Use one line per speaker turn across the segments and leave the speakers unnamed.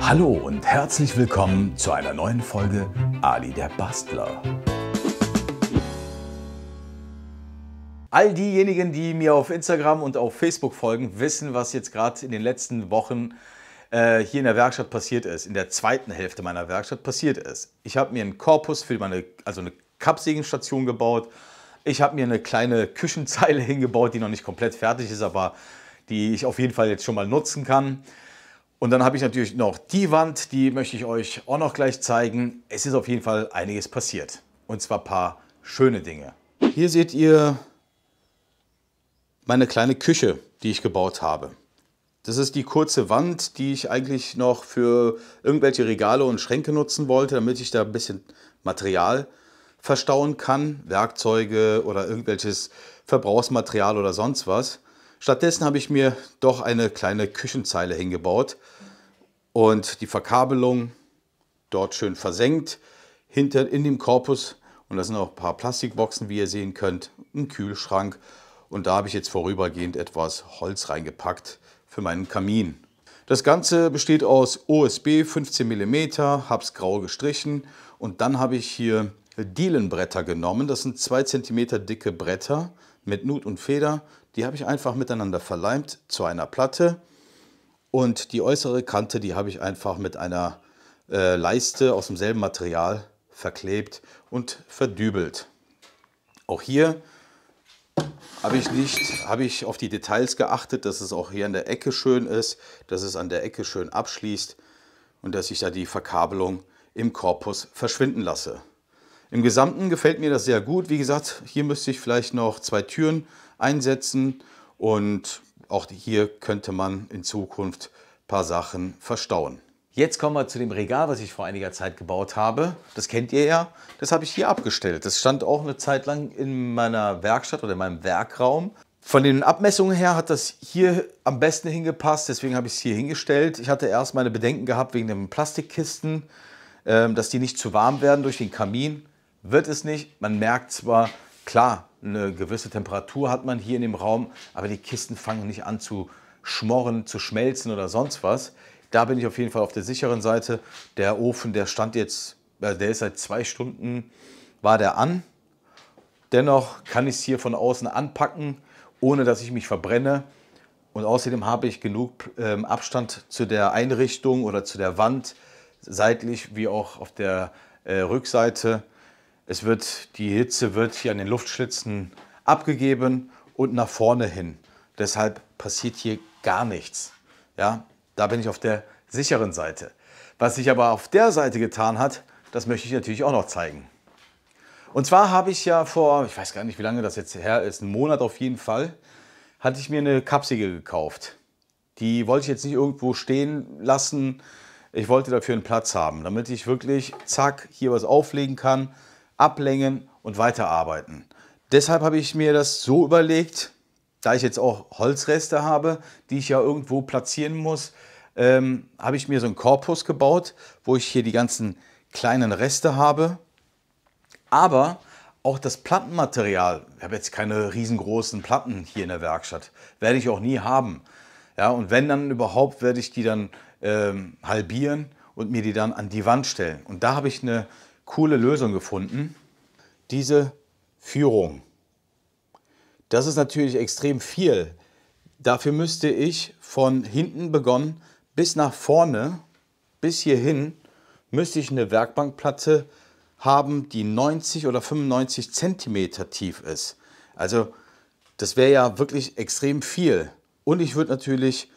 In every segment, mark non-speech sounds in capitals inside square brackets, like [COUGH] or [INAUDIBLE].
Hallo und herzlich willkommen zu einer neuen Folge Ali der Bastler. All diejenigen, die mir auf Instagram und auf Facebook folgen, wissen, was jetzt gerade in den letzten Wochen äh, hier in der Werkstatt passiert ist, in der zweiten Hälfte meiner Werkstatt passiert ist. Ich habe mir einen Korpus für meine, also eine Kappsägenstation gebaut. Ich habe mir eine kleine Küchenzeile [LAUGHS] hingebaut, die noch nicht komplett fertig ist, aber die ich auf jeden Fall jetzt schon mal nutzen kann. Und dann habe ich natürlich noch die Wand, die möchte ich euch auch noch gleich zeigen. Es ist auf jeden Fall einiges passiert und zwar ein paar schöne Dinge. Hier seht ihr meine kleine Küche, die ich gebaut habe. Das ist die kurze Wand, die ich eigentlich noch für irgendwelche Regale und Schränke nutzen wollte, damit ich da ein bisschen Material verstauen kann, Werkzeuge oder irgendwelches Verbrauchsmaterial oder sonst was. Stattdessen habe ich mir doch eine kleine Küchenzeile hingebaut, und die Verkabelung dort schön versenkt. Hinter in dem Korpus, und da sind auch ein paar Plastikboxen, wie ihr sehen könnt, ein Kühlschrank. Und da habe ich jetzt vorübergehend etwas Holz reingepackt für meinen Kamin. Das Ganze besteht aus OSB 15 mm, habe es grau gestrichen und dann habe ich hier Dielenbretter genommen. Das sind 2 cm dicke Bretter mit Nut und Feder. Die habe ich einfach miteinander verleimt zu einer Platte. Und die äußere Kante, die habe ich einfach mit einer äh, Leiste aus demselben Material verklebt und verdübelt. Auch hier habe ich nicht, habe ich auf die Details geachtet, dass es auch hier an der Ecke schön ist, dass es an der Ecke schön abschließt und dass ich da die Verkabelung im Korpus verschwinden lasse. Im Gesamten gefällt mir das sehr gut. Wie gesagt, hier müsste ich vielleicht noch zwei Türen einsetzen und auch hier könnte man in Zukunft ein paar Sachen verstauen. Jetzt kommen wir zu dem Regal, was ich vor einiger Zeit gebaut habe. Das kennt ihr ja. Das habe ich hier abgestellt. Das stand auch eine Zeit lang in meiner Werkstatt oder in meinem Werkraum. Von den Abmessungen her hat das hier am besten hingepasst, deswegen habe ich es hier hingestellt. Ich hatte erst meine Bedenken gehabt wegen den Plastikkisten, ähm, dass die nicht zu warm werden durch den Kamin. Wird es nicht. Man merkt zwar, klar, eine gewisse Temperatur hat man hier in dem Raum, aber die Kisten fangen nicht an zu schmorren, zu schmelzen oder sonst was. Da bin ich auf jeden Fall auf der sicheren Seite. Der Ofen, der stand jetzt, äh, der ist seit zwei Stunden, war der an. Dennoch kann ich es hier von außen anpacken, ohne dass ich mich verbrenne. Und außerdem habe ich genug ähm, Abstand zu der Einrichtung oder zu der Wand, seitlich wie auch auf der äh, Rückseite, es wird, die Hitze wird hier an den Luftschlitzen abgegeben und nach vorne hin. Deshalb passiert hier gar nichts. Ja, da bin ich auf der sicheren Seite. Was sich aber auf der Seite getan hat, das möchte ich natürlich auch noch zeigen. Und zwar habe ich ja vor, ich weiß gar nicht, wie lange das jetzt her ist, einen Monat auf jeden Fall, hatte ich mir eine Kapsegel gekauft. Die wollte ich jetzt nicht irgendwo stehen lassen. Ich wollte dafür einen Platz haben, damit ich wirklich zack hier was auflegen kann ablenken und weiterarbeiten. Deshalb habe ich mir das so überlegt, da ich jetzt auch Holzreste habe, die ich ja irgendwo platzieren muss, ähm, habe ich mir so einen Korpus gebaut, wo ich hier die ganzen kleinen Reste habe. Aber auch das Plattenmaterial, ich habe jetzt keine riesengroßen Platten hier in der Werkstatt, werde ich auch nie haben. Ja, und wenn dann überhaupt, werde ich die dann ähm, halbieren und mir die dann an die Wand stellen. Und da habe ich eine coole Lösung gefunden. Diese Führung. Das ist natürlich extrem viel. Dafür müsste ich von hinten begonnen bis nach vorne, bis hierhin, müsste ich eine Werkbankplatte haben, die 90 oder 95 Zentimeter tief ist. Also das wäre ja wirklich extrem viel. Und ich würde natürlich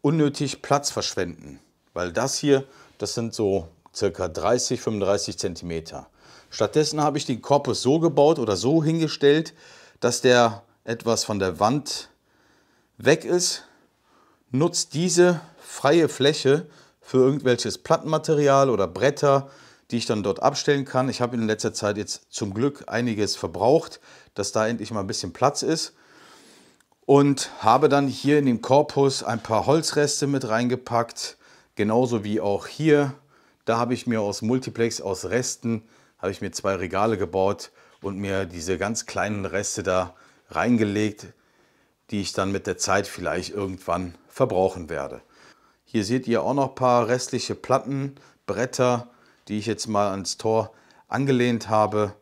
unnötig Platz verschwenden, weil das hier, das sind so circa 30, 35 Zentimeter. Stattdessen habe ich den Korpus so gebaut oder so hingestellt, dass der etwas von der Wand weg ist, nutzt diese freie Fläche für irgendwelches Plattenmaterial oder Bretter, die ich dann dort abstellen kann. Ich habe in letzter Zeit jetzt zum Glück einiges verbraucht, dass da endlich mal ein bisschen Platz ist. Und habe dann hier in den Korpus ein paar Holzreste mit reingepackt, genauso wie auch hier da habe ich mir aus Multiplex, aus Resten, habe ich mir zwei Regale gebaut und mir diese ganz kleinen Reste da reingelegt, die ich dann mit der Zeit vielleicht irgendwann verbrauchen werde. Hier seht ihr auch noch ein paar restliche Platten, Bretter, die ich jetzt mal ans Tor angelehnt habe.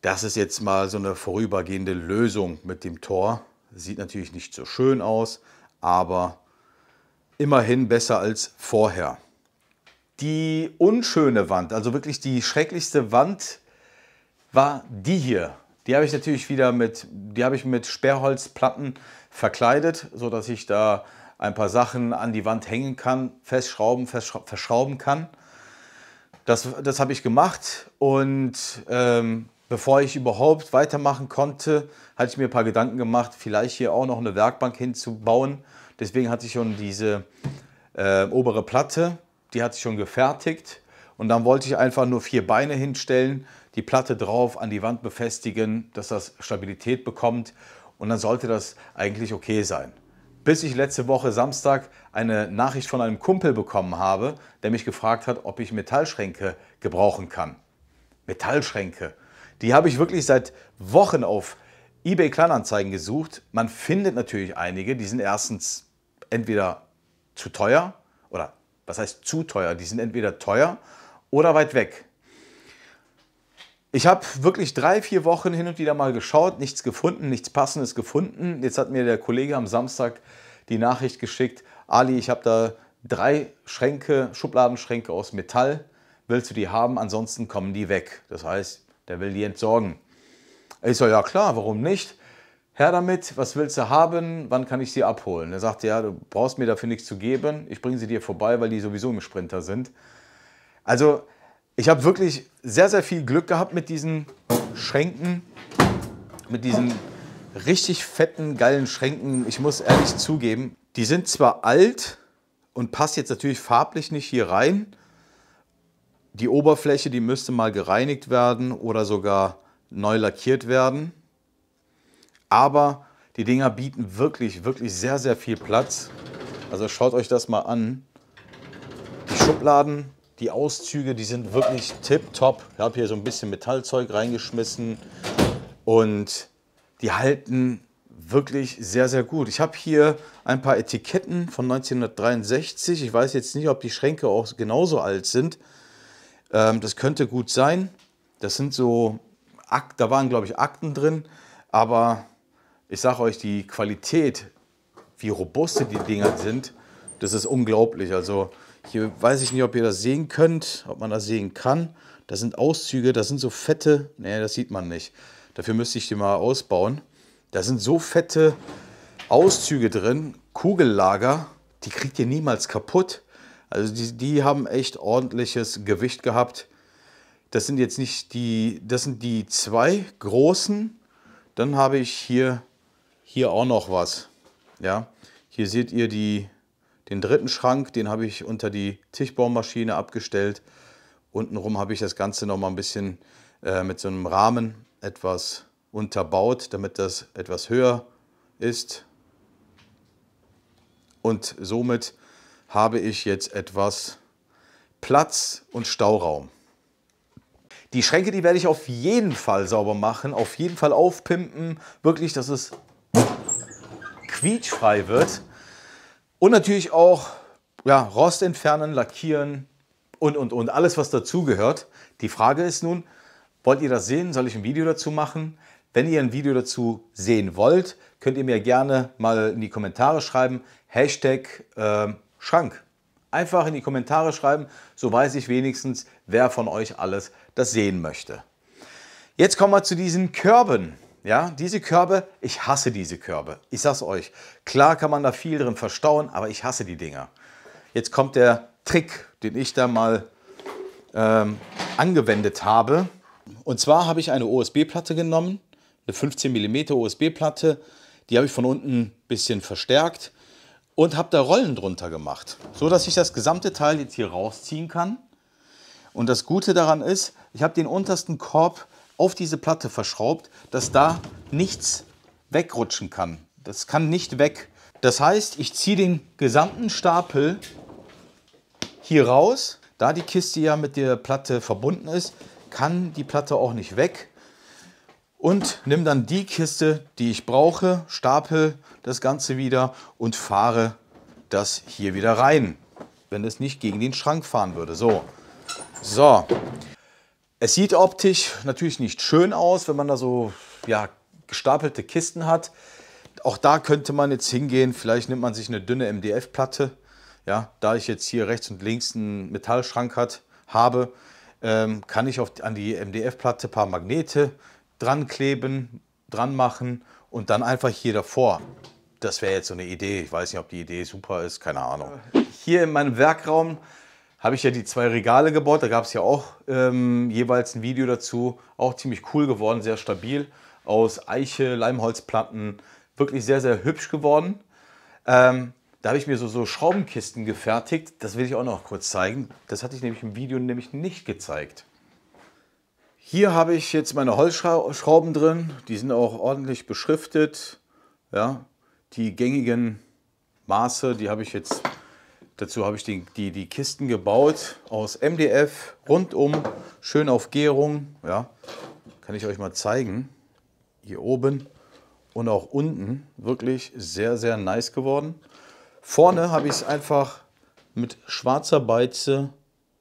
Das ist jetzt mal so eine vorübergehende Lösung mit dem Tor. Sieht natürlich nicht so schön aus, aber immerhin besser als vorher. Die unschöne Wand, also wirklich die schrecklichste Wand, war die hier. Die habe ich natürlich wieder mit, die habe ich mit Sperrholzplatten verkleidet, sodass ich da ein paar Sachen an die Wand hängen kann, festschrauben, festschra verschrauben kann. Das, das habe ich gemacht und ähm, bevor ich überhaupt weitermachen konnte, hatte ich mir ein paar Gedanken gemacht, vielleicht hier auch noch eine Werkbank hinzubauen. Deswegen hatte ich schon diese äh, obere Platte die hat sich schon gefertigt. Und dann wollte ich einfach nur vier Beine hinstellen, die Platte drauf, an die Wand befestigen, dass das Stabilität bekommt. Und dann sollte das eigentlich okay sein. Bis ich letzte Woche Samstag eine Nachricht von einem Kumpel bekommen habe, der mich gefragt hat, ob ich Metallschränke gebrauchen kann. Metallschränke. Die habe ich wirklich seit Wochen auf eBay Kleinanzeigen gesucht. Man findet natürlich einige, die sind erstens entweder zu teuer was heißt zu teuer? Die sind entweder teuer oder weit weg. Ich habe wirklich drei, vier Wochen hin und wieder mal geschaut, nichts gefunden, nichts Passendes gefunden. Jetzt hat mir der Kollege am Samstag die Nachricht geschickt, Ali, ich habe da drei Schränke, Schubladenschränke aus Metall, willst du die haben, ansonsten kommen die weg. Das heißt, der will die entsorgen. Ich so, ja klar, warum nicht? her damit, was willst du haben, wann kann ich sie abholen? Er sagt, ja, du brauchst mir dafür nichts zu geben, ich bringe sie dir vorbei, weil die sowieso im Sprinter sind. Also ich habe wirklich sehr, sehr viel Glück gehabt mit diesen Schränken, mit diesen richtig fetten, geilen Schränken. Ich muss ehrlich zugeben, die sind zwar alt und passt jetzt natürlich farblich nicht hier rein. Die Oberfläche, die müsste mal gereinigt werden oder sogar neu lackiert werden. Aber die Dinger bieten wirklich, wirklich sehr, sehr viel Platz. Also schaut euch das mal an. Die Schubladen, die Auszüge, die sind wirklich tipptopp. Ich habe hier so ein bisschen Metallzeug reingeschmissen und die halten wirklich sehr, sehr gut. Ich habe hier ein paar Etiketten von 1963. Ich weiß jetzt nicht, ob die Schränke auch genauso alt sind. Ähm, das könnte gut sein. Das sind so, da waren glaube ich Akten drin, aber ich sage euch, die Qualität, wie robust die Dinger sind, das ist unglaublich. Also hier weiß ich nicht, ob ihr das sehen könnt, ob man das sehen kann. Das sind Auszüge, das sind so fette, nee, das sieht man nicht. Dafür müsste ich die mal ausbauen. Da sind so fette Auszüge drin, Kugellager, die kriegt ihr niemals kaputt. Also die, die haben echt ordentliches Gewicht gehabt. Das sind jetzt nicht die, das sind die zwei großen. Dann habe ich hier hier auch noch was. Ja, hier seht ihr die, den dritten Schrank, den habe ich unter die Tischbaumaschine abgestellt. Untenrum habe ich das Ganze noch mal ein bisschen äh, mit so einem Rahmen etwas unterbaut, damit das etwas höher ist. Und somit habe ich jetzt etwas Platz und Stauraum. Die Schränke, die werde ich auf jeden Fall sauber machen, auf jeden Fall aufpimpen. Wirklich, dass es quietschfrei wird. Und natürlich auch ja, Rost entfernen, lackieren und, und, und. Alles, was dazugehört. Die Frage ist nun, wollt ihr das sehen? Soll ich ein Video dazu machen? Wenn ihr ein Video dazu sehen wollt, könnt ihr mir gerne mal in die Kommentare schreiben, Hashtag äh, Schrank. Einfach in die Kommentare schreiben, so weiß ich wenigstens, wer von euch alles das sehen möchte. Jetzt kommen wir zu diesen Körben. Ja, diese Körbe, ich hasse diese Körbe. Ich sag's euch. Klar kann man da viel drin verstauen, aber ich hasse die Dinger. Jetzt kommt der Trick, den ich da mal ähm, angewendet habe. Und zwar habe ich eine usb platte genommen, eine 15 mm usb platte Die habe ich von unten ein bisschen verstärkt und habe da Rollen drunter gemacht, so dass ich das gesamte Teil jetzt hier rausziehen kann. Und das Gute daran ist, ich habe den untersten Korb auf diese Platte verschraubt, dass da nichts wegrutschen kann. Das kann nicht weg. Das heißt, ich ziehe den gesamten Stapel hier raus. Da die Kiste ja mit der Platte verbunden ist, kann die Platte auch nicht weg. Und nimm dann die Kiste, die ich brauche, stapel das Ganze wieder und fahre das hier wieder rein, wenn es nicht gegen den Schrank fahren würde. So, so. Es sieht optisch natürlich nicht schön aus, wenn man da so ja, gestapelte Kisten hat. Auch da könnte man jetzt hingehen, vielleicht nimmt man sich eine dünne MDF-Platte. Ja, da ich jetzt hier rechts und links einen Metallschrank hat, habe, ähm, kann ich auf, an die MDF-Platte ein paar Magnete dran kleben, dran machen und dann einfach hier davor. Das wäre jetzt so eine Idee. Ich weiß nicht, ob die Idee super ist, keine Ahnung. Hier in meinem Werkraum habe ich ja die zwei Regale gebaut. Da gab es ja auch ähm, jeweils ein Video dazu. Auch ziemlich cool geworden, sehr stabil. Aus Eiche, Leimholzplatten. Wirklich sehr, sehr hübsch geworden. Ähm, da habe ich mir so, so Schraubenkisten gefertigt. Das will ich auch noch kurz zeigen. Das hatte ich nämlich im Video nämlich nicht gezeigt. Hier habe ich jetzt meine Holzschrauben drin. Die sind auch ordentlich beschriftet. Ja, die gängigen Maße, die habe ich jetzt Dazu habe ich die, die, die Kisten gebaut aus MDF, rundum, schön auf Gärung. Ja, kann ich euch mal zeigen. Hier oben und auch unten. Wirklich sehr, sehr nice geworden. Vorne habe ich es einfach mit schwarzer Beize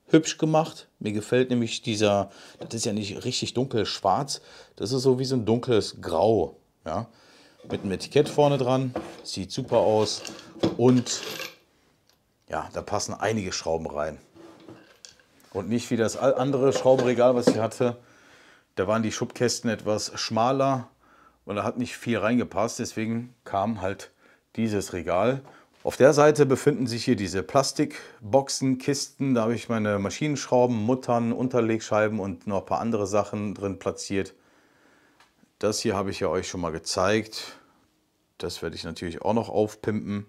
hübsch gemacht. Mir gefällt nämlich dieser, das ist ja nicht richtig dunkel schwarz, das ist so wie so ein dunkles Grau. Ja? Mit einem Etikett vorne dran, sieht super aus. Und ja, da passen einige Schrauben rein. Und nicht wie das andere Schraubenregal, was ich hatte. Da waren die Schubkästen etwas schmaler und da hat nicht viel reingepasst. Deswegen kam halt dieses Regal. Auf der Seite befinden sich hier diese Plastikboxen, Kisten. Da habe ich meine Maschinenschrauben, Muttern, Unterlegscheiben und noch ein paar andere Sachen drin platziert. Das hier habe ich ja euch schon mal gezeigt. Das werde ich natürlich auch noch aufpimpen.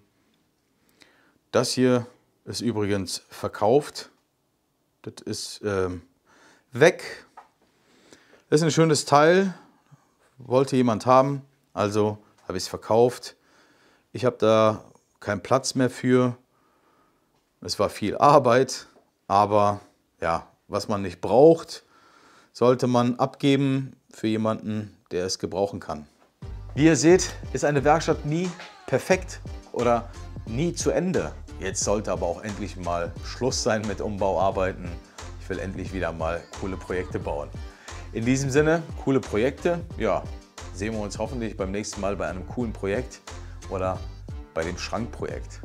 Das hier ist übrigens verkauft. Das ist ähm, weg. Das ist ein schönes Teil. Wollte jemand haben, also habe ich es verkauft. Ich habe da keinen Platz mehr für. Es war viel Arbeit, aber ja, was man nicht braucht, sollte man abgeben für jemanden, der es gebrauchen kann. Wie ihr seht, ist eine Werkstatt nie perfekt oder nie zu Ende. Jetzt sollte aber auch endlich mal Schluss sein mit Umbauarbeiten. Ich will endlich wieder mal coole Projekte bauen. In diesem Sinne, coole Projekte. Ja, sehen wir uns hoffentlich beim nächsten Mal bei einem coolen Projekt oder bei dem Schrankprojekt.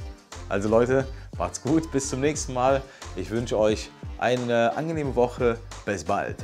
Also Leute, macht's gut, bis zum nächsten Mal. Ich wünsche euch eine angenehme Woche. Bis bald.